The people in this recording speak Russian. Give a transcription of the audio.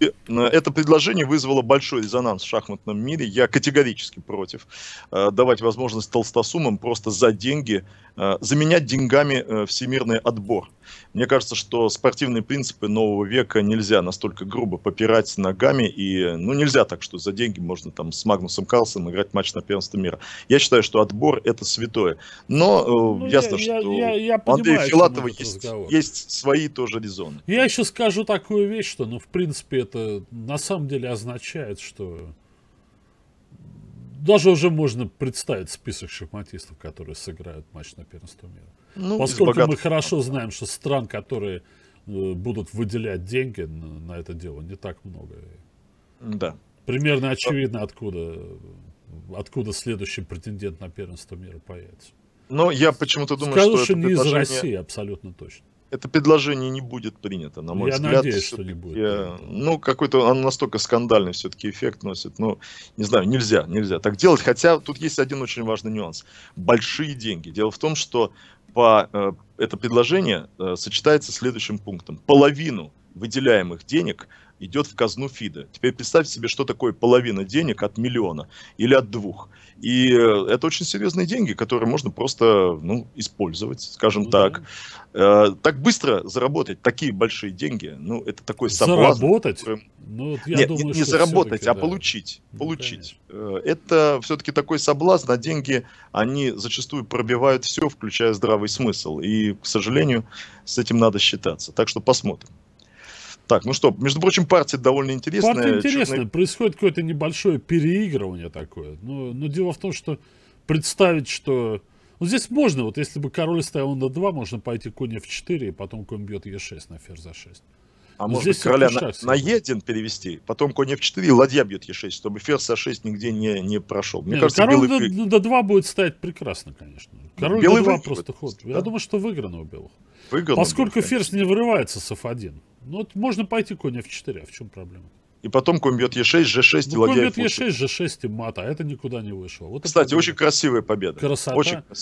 Э, э, это предложение вызвало большой резонанс в шахматном мире. Я категорически против э, давать возможность толстосумам просто за деньги заменять деньгами всемирный отбор. Мне кажется, что спортивные принципы нового века нельзя настолько грубо попирать ногами, и ну, нельзя так, что за деньги можно там с Магнусом Карлсом играть матч на первенство мира. Я считаю, что отбор – это святое. Но э, ну, ясно, я, что я, я, Андрея Филатова есть, есть свои тоже резоны. Я еще скажу такую вещь, что, ну, в принципе, это на самом деле означает, что даже уже можно представить список шахматистов, которые сыграют матч на первенство мира. Ну, Поскольку богатых... мы хорошо знаем, что стран, которые э, будут выделять деньги на это дело, не так много. Да. Примерно а очевидно, откуда, откуда следующий претендент на первенство мира появится. Но ну, я почему-то думаю, Скажу, что, что это не предложение... из России, абсолютно точно это предложение не будет принято, на мой я взгляд. Я надеюсь, что не будет. Ну, какой-то он настолько скандальный все-таки эффект носит. Ну, не знаю, нельзя, нельзя так делать. Хотя тут есть один очень важный нюанс. Большие деньги. Дело в том, что по, э, это предложение э, сочетается с следующим пунктом. Половину выделяемых денег идет в казну ФИДа. Теперь представьте себе, что такое половина денег от миллиона или от двух. И э, это очень серьезные деньги, которые можно просто ну, использовать, скажем mm-hmm. так. Э, так быстро заработать такие большие деньги, ну, это такой соблазн. Заработать? Который... Ну, вот я Нет, думаю, не, не заработать, а да. получить. Ну, получить. Ну, это все-таки такой соблазн, а деньги, они зачастую пробивают все, включая здравый смысл. И, к сожалению, с этим надо считаться. Так что посмотрим. Так, ну что, между прочим, партия довольно интересная. Партия интересная, Черный... происходит какое-то небольшое переигрывание такое. Но, но дело в том, что представить, что... Ну, здесь можно, вот если бы король стоял на 2, можно пойти конь f4, и потом конь бьет e6 на ферзь за 6. А Но может быть, короля на, Е1 перевести, потом конь F4 и ладья бьет Е6, чтобы ферзь А6 нигде не, не прошел. Мне Нет, ну, кажется, король белый... до, до 2 будет стоять прекрасно, конечно. Король белый до 2 просто ход. Да? Я думаю, что выиграно у белых. Выиграно Поскольку белых, ферзь не вырывается с F1. Ну, вот можно пойти коня в 4, а в чем проблема? И потом конь бьет Е6, Ж6 ну, и ладья Конь бьет Е6, Ж6 и мат. А это никуда не вышло. Вот Кстати, очень красивая победа. Красота. Очень красивая.